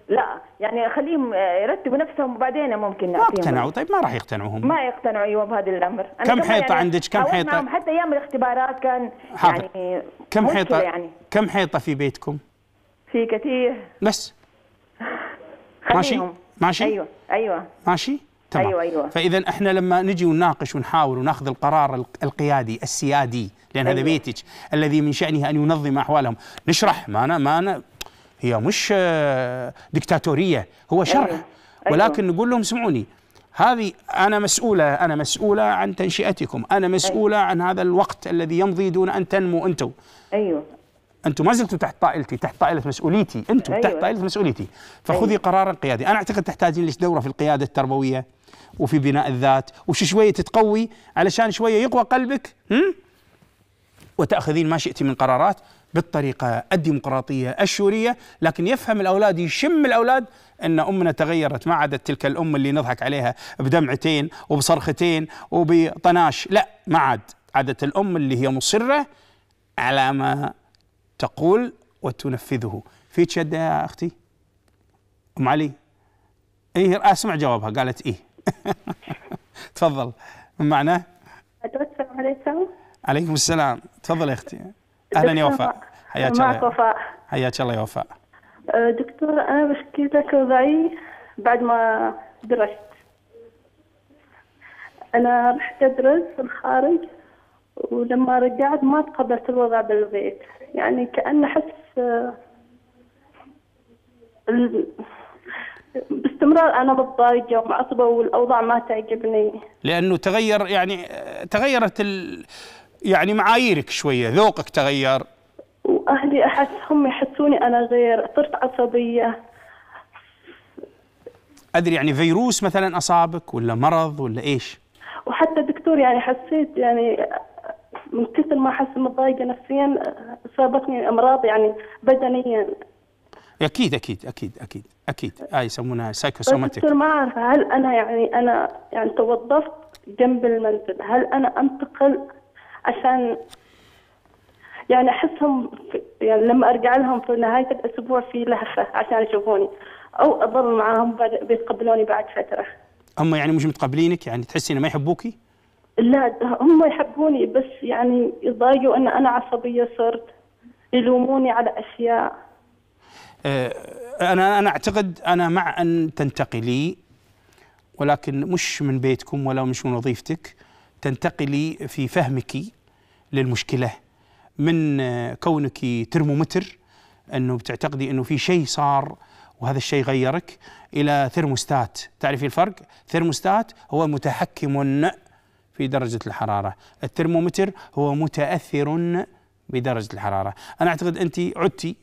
لا يعني خليهم يرتبوا نفسهم وبعدين ممكن ما اقتنعوا طيب ما راح يقتنعوا هم ما يقتنعوا ايوه بهذا الامر أنا كم حيطه يعني عندك كم حيطه نعم، حتى ايام الاختبارات كان حاضر. يعني كم حيطه يعني كم حيطه في بيتكم في كثير بس ماشي ماشي ايوه ايوه ماشي تمام. أيوة أيوة. فإذا إحنا لما نجي ونناقش ونحاول وناخذ القرار القيادي السيادي لأن أيوة. هذا بيتك الذي من شأنه أن ينظم أحوالهم نشرح ما أنا ما أنا هي مش آه، دكتاتورية هو أيوة، شرح أيوة. أيوة. ولكن نقول لهم سمعوني هذه أنا مسؤولة أنا مسؤولة عن تنشئتكم أنا مسؤولة أيوة. عن هذا الوقت الذي يمضي دون أن تنمو أنتم أيوه انتم ما زلتوا تحت طائلتي تحت طائله مسؤوليتي انتم أيوة. تحت طائله مسؤوليتي فخذي أيوة. قرارا قيادي انا اعتقد تحتاجين لدوره دوره في القياده التربويه وفي بناء الذات وش شويه تتقوي علشان شويه يقوى قلبك وتاخذين ما شئت من قرارات بالطريقه الديمقراطيه الشوريه لكن يفهم الاولاد يشم الاولاد ان امنا تغيرت ما عادت تلك الام اللي نضحك عليها بدمعتين وبصرختين وبطناش لا ما عاد عادت الام اللي هي مصره على ما تقول وتنفذه في شده يا اختي ام علي ايه اسمع جوابها قالت ايه تفضل من معنا السلام عليكم عليكم السلام تفضل يا اختي اهلا يا وفاء حياك الله معك وفاء حياك الله يا وفاء أه، دكتور انا مشكلتك وضعي بعد ما درست انا رحت ادرس في الخارج ولما رجعت ما تقبلت الوضع بالبيت يعني كأن حس آه، باستمرار انا ضجه ومعصبه والاوضاع ما تعجبني لانه تغير يعني تغيرت ال يعني معاييرك شويه ذوقك تغير واهلي احس هم يحسوني انا غير صرت عصبيه ادري يعني فيروس مثلا اصابك ولا مرض ولا ايش وحتى دكتور يعني حسيت يعني من كثر ما احس متضايقه نفسيا اصابتني امراض يعني بدنيا اكيد اكيد اكيد اكيد اكيد آه يسمونها سايكوسوماتيك دكتور ما اعرف هل انا يعني انا يعني توظفت جنب المنزل هل انا انتقل عشان يعني احسهم يعني لما ارجع لهم في نهايه الاسبوع في لهفه عشان يشوفوني او اضل معاهم بيتقبلوني بعد فتره هم يعني مش متقبلينك يعني تحسي انه ما يحبوكي؟ لا هم يحبوني بس يعني يضايقوا ان انا عصبيه صرت يلوموني على اشياء آه، انا انا اعتقد انا مع ان تنتقلي ولكن مش من بيتكم ولا مش من وظيفتك تنتقلي في فهمك للمشكله من آه، كونك ترمومتر انه بتعتقدي انه في شيء صار وهذا الشيء غيرك الى ثرموستات تعرفي الفرق ثرموستات هو متحكم في درجه الحراره الترمومتر هو متاثر بدرجه الحراره انا اعتقد انت عدتي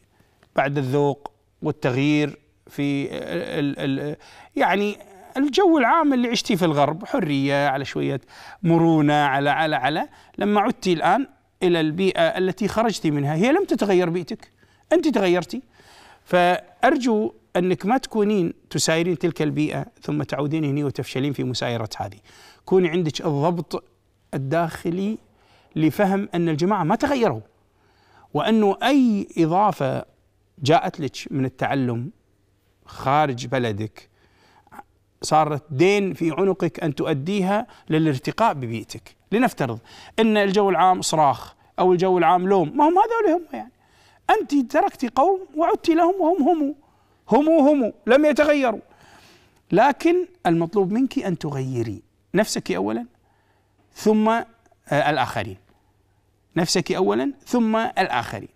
بعد الذوق والتغيير في الـ الـ يعني الجو العام اللي عشتي في الغرب حرية على شوية مرونة على على على لما عدتي الآن إلى البيئة التي خرجتي منها هي لم تتغير بيئتك أنت تغيرتي فأرجو أنك ما تكونين تسايرين تلك البيئة ثم تعودين هنا وتفشلين في مسايرة هذه كوني عندك الضبط الداخلي لفهم أن الجماعة ما تغيروا وأنه أي إضافة جاءت لك من التعلم خارج بلدك صارت دين في عنقك أن تؤديها للارتقاء ببيئتك لنفترض أن الجو العام صراخ أو الجو العام لوم ما هم هذول هم يعني أنت تركت قوم وعدت لهم وهم هم هم هم لم يتغيروا لكن المطلوب منك أن تغيري نفسك أولا ثم آه، الآخرين نفسك أولا ثم الآخرين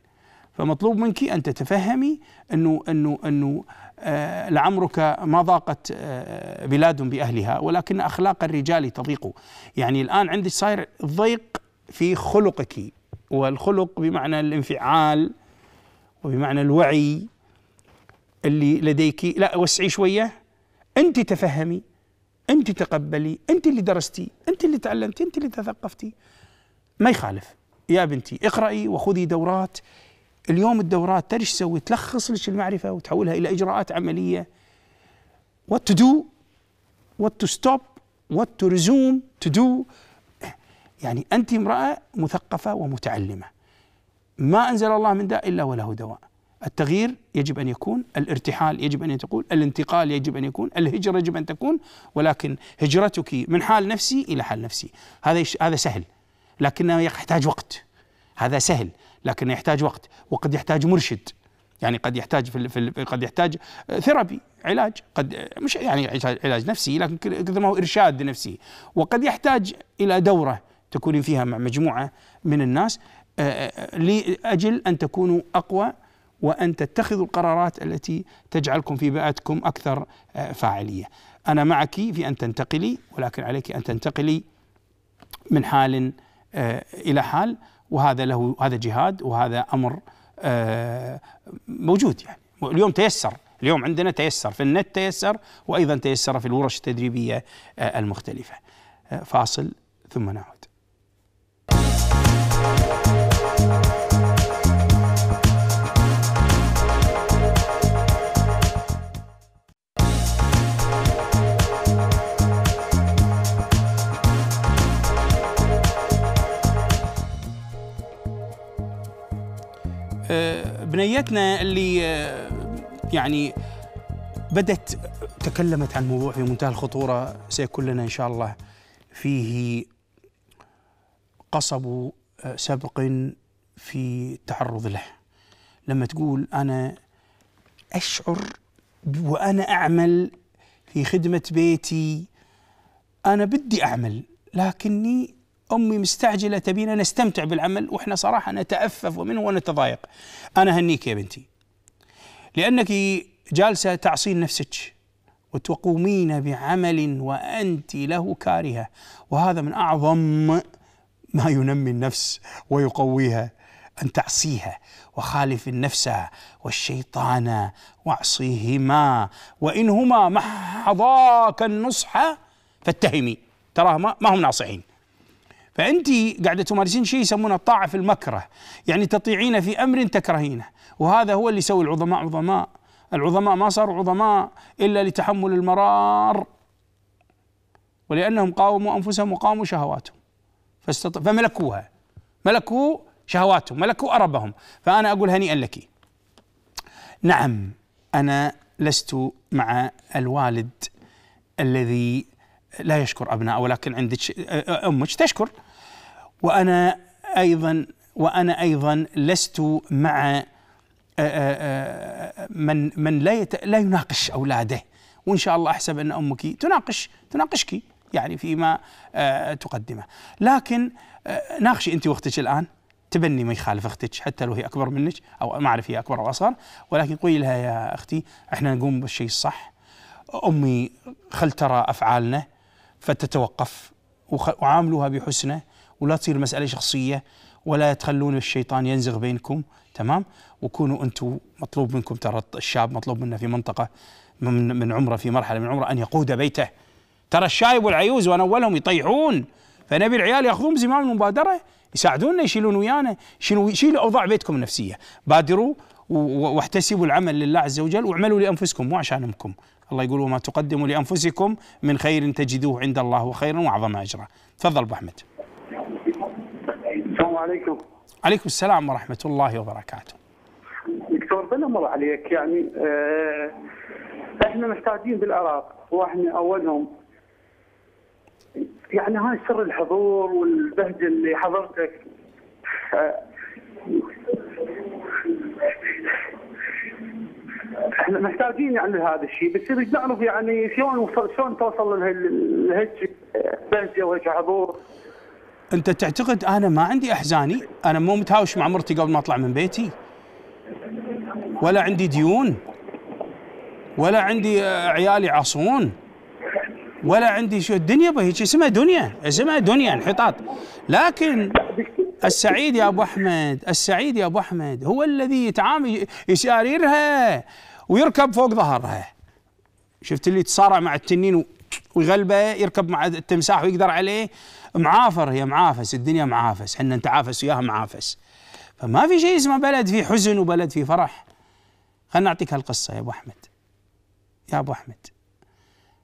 فمطلوب منك ان تتفهمي انه انه انه آه لعمرك ما ضاقت آه بلاد باهلها ولكن اخلاق الرجال تضيق يعني الان عندك صاير ضيق في خلقك والخلق بمعنى الانفعال وبمعنى الوعي اللي لديك لا وسعي شويه انت تفهمي انت تقبلي انت اللي درستي انت اللي تعلمتي انت اللي تثقفتي ما يخالف يا بنتي اقرأي وخذي دورات اليوم الدورات تدري تسوي تلخص لك المعرفه وتحولها الى اجراءات عمليه وات تو دو وات تو ستوب وات تو ريزوم تو دو يعني انت امراه مثقفه ومتعلمه ما انزل الله من داء الا وله دواء التغيير يجب ان يكون، الارتحال يجب ان يكون، الانتقال يجب ان يكون، الهجره يجب ان تكون ولكن هجرتك من حال نفسي الى حال نفسي، هذا هذا سهل لكنه يحتاج وقت هذا سهل لكن يحتاج وقت وقد يحتاج مرشد يعني قد يحتاج في, في قد يحتاج ثيرابي علاج قد مش يعني علاج نفسي لكن كثر ما هو ارشاد نفسي وقد يحتاج الى دوره تكون فيها مع مجموعه من الناس آه، آه، لاجل ان تكونوا اقوى وان تتخذوا القرارات التي تجعلكم في بيئتكم اكثر آه، فاعليه. انا معك في ان تنتقلي ولكن عليك ان تنتقلي من حال الى حال وهذا له هذا جهاد وهذا امر آه، موجود يعني اليوم تيسر اليوم عندنا تيسر في النت تيسر وايضا تيسر في الورش التدريبيه آه، المختلفه آه، فاصل ثم نعود بنيتنا اللي آه، يعني بدت تكلمت عن موضوع في منتهى الخطورة سيكون لنا إن شاء الله فيه قصب آه، سبق في التعرض له لما تقول أنا أشعر وأنا أعمل في خدمة بيتي أنا بدي أعمل لكني أمي مستعجلة تبينا نستمتع بالعمل وإحنا صراحة نتأفف ومنه ونتضايق أنا هنيك يا بنتي لأنك جالسة تعصين نفسك وتقومين بعمل وأنت له كارهة وهذا من أعظم ما ينمي النفس ويقويها أن تعصيها وخالف النفس والشيطان واعصيهما وإنهما ما حظاك النصح فاتهمي تراهما ما هم ناصحين فأنت قاعدة تمارسين شيء يسمونه الطاعة في المكره يعني تطيعين في أمر تكرهينه وهذا هو اللي يسوي العظماء عظماء العظماء ما صاروا عظماء إلا لتحمل المرار ولأنهم قاوموا أنفسهم وقاموا شهواتهم فاستط... فملكوها ملكوا شهواتهم ملكوا أربهم فأنا أقول هنيئا لك نعم أنا لست مع الوالد الذي لا يشكر أبناءه ولكن عندك أمك تشكر وأنا أيضا وأنا أيضا لست مع آه، آه، آه، من من لا يت... لا يناقش أولاده وإن شاء الله أحسب أن أمك تناقش تناقشك يعني فيما تقدمه لكن ناقشي أنت واختك الآن تبني ما يخالف اختك حتى لو هي اكبر منك او ما اعرف هي اكبر او اصغر ولكن قولي لها يا اختي احنا نقوم بالشيء الصح امي خل ترى افعالنا فتتوقف وعاملوها بحسنه ولا تصير مسألة شخصية ولا تخلون الشيطان ينزغ بينكم تمام وكونوا أنتم مطلوب منكم ترى الشاب مطلوب منه في منطقة من, من عمره في مرحلة من عمره أن يقود بيته ترى الشايب والعيوز وأنا أولهم يطيعون فنبي العيال ياخذون زمام المبادرة يساعدونا يشيلون ويانا شنو شيلوا أوضاع بيتكم النفسية بادروا واحتسبوا العمل لله عز وجل واعملوا لأنفسكم مو عشان أمكم الله يقول وما تقدموا لأنفسكم من خير تجدوه عند الله وخيرا وأعظم أجرا تفضل أبو أحمد السلام عليكم عليكم السلام ورحمة الله وبركاته دكتور بالأمر عليك يعني آه احنا محتاجين بالعراق واحنا أولهم يعني هاي سر الحضور والبهجة اللي حضرتك آه احنا محتاجين يعني لهذا الشيء بس نريد نعرف يعني شلون شلون توصل لهيك بهجه وهيك حضور انت تعتقد انا ما عندي احزاني؟ انا مو متهاوش مع مرتي قبل ما اطلع من بيتي؟ ولا عندي ديون؟ ولا عندي آه، عيالي عصون؟ ولا عندي شو الدنيا بهيج اسمها دنيا اسمها دنيا انحطاط لكن السعيد يا ابو احمد السعيد يا ابو احمد هو الذي يتعامل يشاريرها ويركب فوق ظهرها شفت اللي يتصارع مع التنين ويغلبه يركب مع التمساح ويقدر عليه معافر هي معافس الدنيا معافس احنا نتعافس وياها معافس فما في شيء اسمه بلد فيه حزن وبلد فيه فرح خلنا اعطيك هالقصه يا ابو احمد يا ابو احمد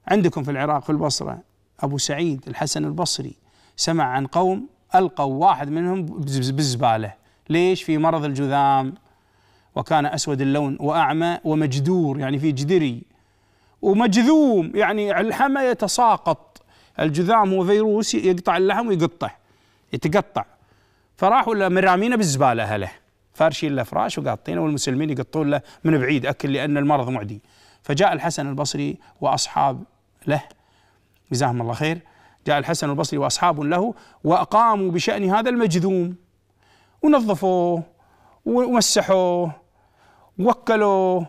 عندكم في العراق في البصره ابو سعيد الحسن البصري سمع عن قوم القوا واحد منهم بالزباله ليش في مرض الجذام وكان اسود اللون واعمى ومجدور يعني في جدري ومجذوم يعني الحمى يتساقط الجذام هو فيروس يقطع اللحم ويقطه يتقطع فراحوا مرامينه بالزباله هله فارشين له فراش وقاطينه والمسلمين يقطون له من بعيد اكل لان المرض معدي فجاء الحسن البصري واصحاب له جزاهم الله خير جاء الحسن البصري واصحاب له واقاموا بشان هذا المجذوم ونظفوه ومسحوه ووكلوه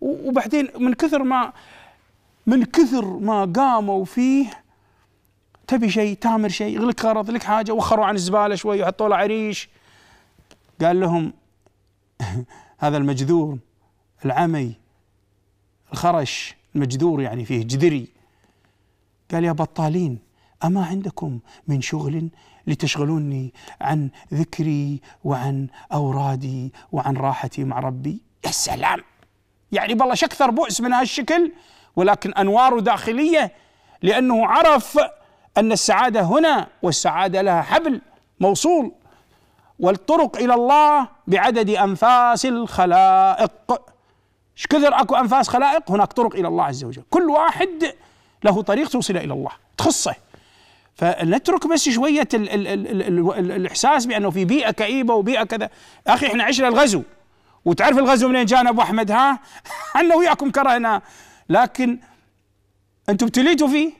وبعدين من كثر ما من كثر ما قاموا فيه تبي شيء تامر شيء لك غرض لك حاجه وخروا عن الزباله شوي وحطوا له عريش قال لهم هذا المجذور العمي الخرش المجذور يعني فيه جذري قال يا بطالين أما عندكم من شغل لتشغلوني عن ذكري وعن أورادي وعن راحتي مع ربي يا سلام يعني بالله شكثر بؤس من هالشكل ولكن أنواره داخلية لأنه عرف أن السعادة هنا والسعادة لها حبل موصول والطرق إلى الله بعدد أنفاس الخلائق كثر أكو أنفاس خلائق هناك طرق إلى الله عز وجل كل واحد له طريق توصله إلى الله تخصه فنترك بس شوية الـ الـ الـ الـ الـ الإحساس بأنه في بيئة كئيبة وبيئة كذا أخي إحنا عشنا الغزو وتعرف الغزو منين جانا أبو أحمد ها أنا وياكم كرهنا لكن أنتم ابتليتوا فيه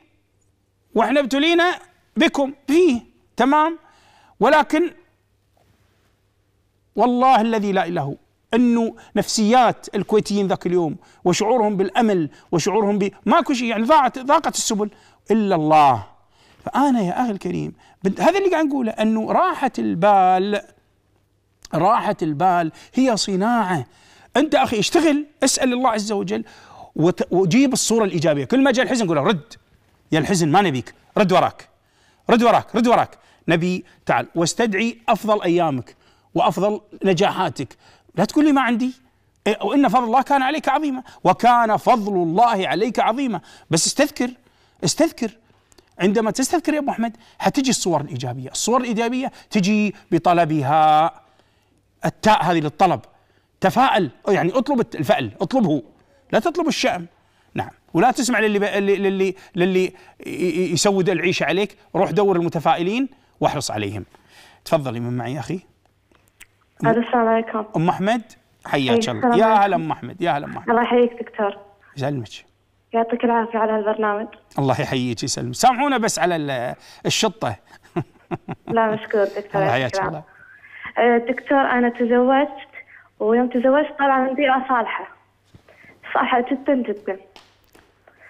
واحنا ابتلينا بكم فيه تمام ولكن والله الذي لا اله هو انه نفسيات الكويتيين ذاك اليوم وشعورهم بالامل وشعورهم ب ماكو شيء يعني ضاعت ضاقت السبل الا الله فانا يا اخي الكريم هذا اللي قاعد نقوله انه راحه البال راحه البال هي صناعه انت اخي اشتغل اسال الله عز وجل وجيب الصوره الايجابيه كل ما جاء الحزن قول رد يا الحزن ما نبيك رد وراك رد وراك رد وراك نبي تعال واستدعي أفضل أيامك وأفضل نجاحاتك لا تقول لي ما عندي إيه، وإن فضل الله كان عليك عظيما وكان فضل الله عليك عظيما بس استذكر استذكر عندما تستذكر يا ابو احمد حتجي الصور الايجابيه، الصور الايجابيه تجي بطلبها التاء هذه للطلب تفائل يعني اطلب الفأل اطلبه لا تطلب الشأم ولا تسمع للي للي للي يسود العيشه عليك روح دور المتفائلين واحرص عليهم تفضلي من معي يا اخي السلام عليكم ام احمد حياك إيه، الله يا هلا ام احمد يا هلا ام احمد الله يحييك دكتور يسلمك يعطيك العافيه على هالبرنامج الله يحييك يسلمك سامحونا بس على الشطه لا مشكور دكتور الله يحياك الله أه، دكتور انا تزوجت ويوم تزوجت طلع عندي صالحه صالحه جدا جدا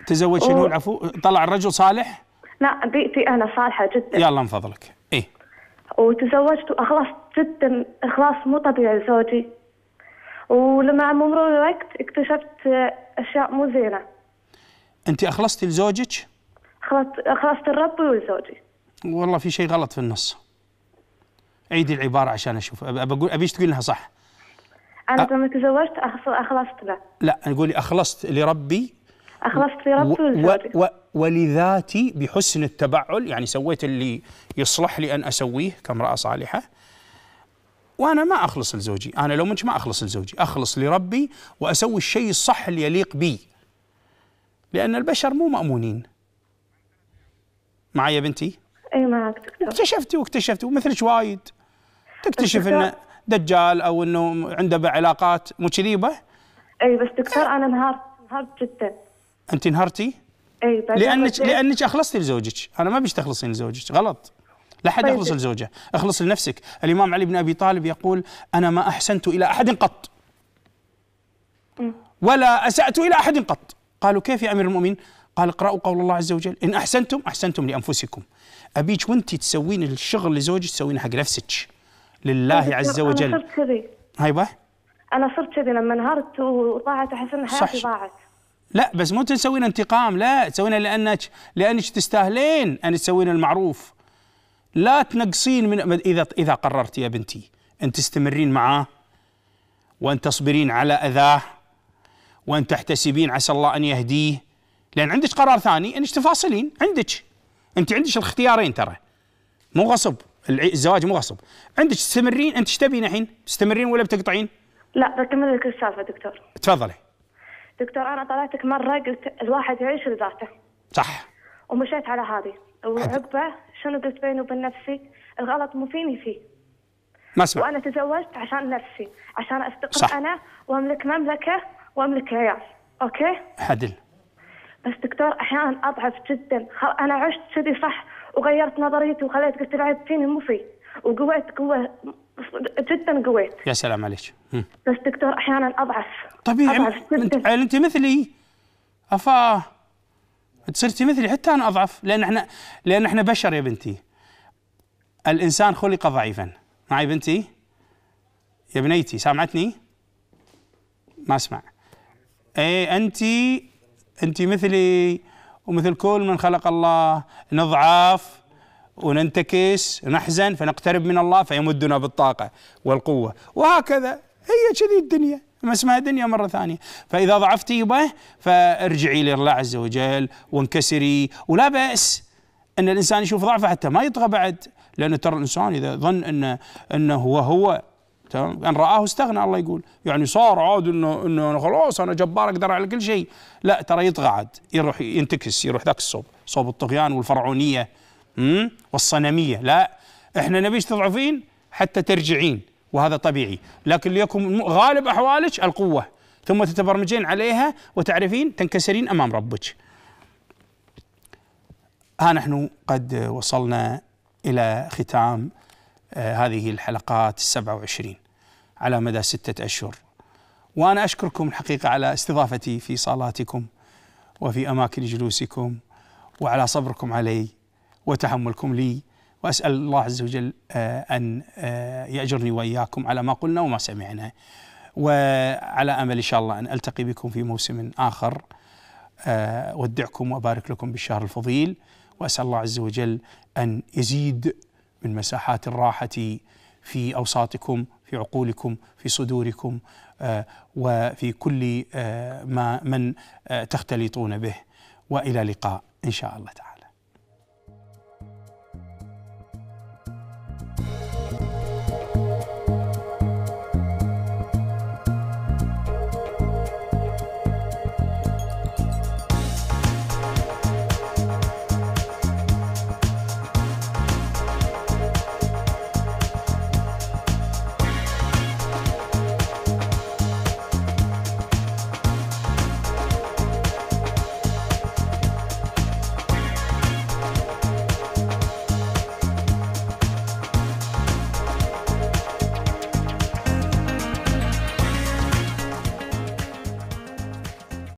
تزوج شنو العفو طلع الرجل صالح لا بيئتي انا صالحه جدا يلا من فضلك ايه وتزوجت واخلصت جدا اخلاص مو طبيعي زوجي ولما مرور الوقت اكتشفت اشياء مو زينه انت اخلصتي لزوجك اخلصت اخلصت الرب ولزوجي والله في شيء غلط في النص عيدي العباره عشان اشوف بقول ابيش تقول لها صح انا أ... لما تزوجت اخلصت له لا قولي اخلصت لربي أخلصت في ربي و... و... ولذاتي بحسن التبعل يعني سويت اللي يصلح لي أن أسويه كامرأة صالحة وأنا ما أخلص لزوجي أنا لو منك ما أخلص لزوجي أخلص لربي وأسوي الشيء الصح اللي يليق بي لأن البشر مو مأمونين معي يا بنتي؟ اي معك دكتور اكتشفتي واكتشفتي ومثلك وايد تكتشف انه دجال او انه عنده علاقات مو اي بس دكتور إيه. انا انهارت انهارت جدا انت انهرتي؟ اي طيب لانك لانك اخلصتي لزوجك، انا ما بيش تخلصين لزوجك غلط. لا حد طيب. يخلص لزوجه، اخلص لنفسك، الامام علي بن ابي طالب يقول انا ما احسنت الى احد قط. ولا اسات الى احد قط. قالوا كيف يا امير المؤمنين؟ قال اقرأوا قول الله عز وجل إن أحسنتم أحسنتم لأنفسكم أبيك وأنت تسوين الشغل لزوجك تسوينه حق نفسك لله عز وجل أنا صرت كذي هاي أنا صرت كذي لما انهرت وضاعت أحس إن حياتي ضاعت لا بس مو تسوين انتقام لا تسوينها لانك لانك تستاهلين ان تسوين المعروف لا تنقصين من اذا اذا قررتي يا بنتي ان تستمرين معاه وان تصبرين على اذاه وان تحتسبين عسى الله ان يهديه لان عندك قرار ثاني انك تفاصلين عندك انت عندك الاختيارين ترى مو غصب الزواج مو غصب عندك تستمرين انت ايش تبين الحين؟ تستمرين ولا بتقطعين؟ لا بكمل لك السالفه دكتور تفضلي دكتور انا طلعتك مره قلت الواحد يعيش لذاته صح ومشيت على هذه وعقبه شنو قلت بيني وبين نفسي الغلط مو فيني فيه ما اسمع وانا تزوجت عشان نفسي عشان استقر صح. انا واملك مملكه واملك عيال اوكي عدل بس دكتور احيانا اضعف جدا انا عشت كذي صح وغيرت نظريتي وخليت قلت العيب فيني مو فيه وقويت قوه جدا قويت يا سلام عليك بس دكتور احيانا اضعف طبيعي أضعف انت, يعني انت مثلي افا صرتي مثلي حتى انا اضعف لان احنا لان احنا بشر يا بنتي الانسان خلق ضعيفا معي بنتي يا بنيتي سامعتني ما اسمع اي إيه، انت انت مثلي ومثل كل من خلق الله نضعف وننتكس نحزن فنقترب من الله فيمدنا بالطاقة والقوة وهكذا هي كذي الدنيا ما اسمها دنيا مرة ثانية فإذا ضعفتي به فارجعي لله عز وجل وانكسري ولا بأس أن الإنسان يشوف ضعفه حتى ما يطغى بعد لأنه ترى الإنسان إذا ظن أنه أنه هو هو تمام ان راه استغنى الله يقول يعني صار عاد انه انه خلاص انا جبار اقدر على كل شيء لا ترى يطغى عاد يروح ينتكس يروح ذاك الصوب صوب الطغيان والفرعونيه والصنمية لا احنا نبيش تضعفين حتى ترجعين وهذا طبيعي لكن ليكن غالب أحوالك القوة ثم تتبرمجين عليها وتعرفين تنكسرين أمام ربك ها نحن قد وصلنا إلى ختام آه، هذه الحلقات السبعة وعشرين على مدى ستة أشهر وأنا أشكركم الحقيقة على استضافتي في صالاتكم وفي أماكن جلوسكم وعلى صبركم علي وتحملكم لي وأسأل الله عز وجل آه، أن آه، يأجرني وإياكم على ما قلنا وما سمعنا وعلى أمل إن شاء الله أن ألتقي بكم في موسم آخر آه، أودعكم وأبارك لكم بالشهر الفضيل وأسأل الله عز وجل أن يزيد من مساحات الراحة في أوساطكم في عقولكم في صدوركم وفي كل ما من تختلطون به والى لقاء ان شاء الله تعالى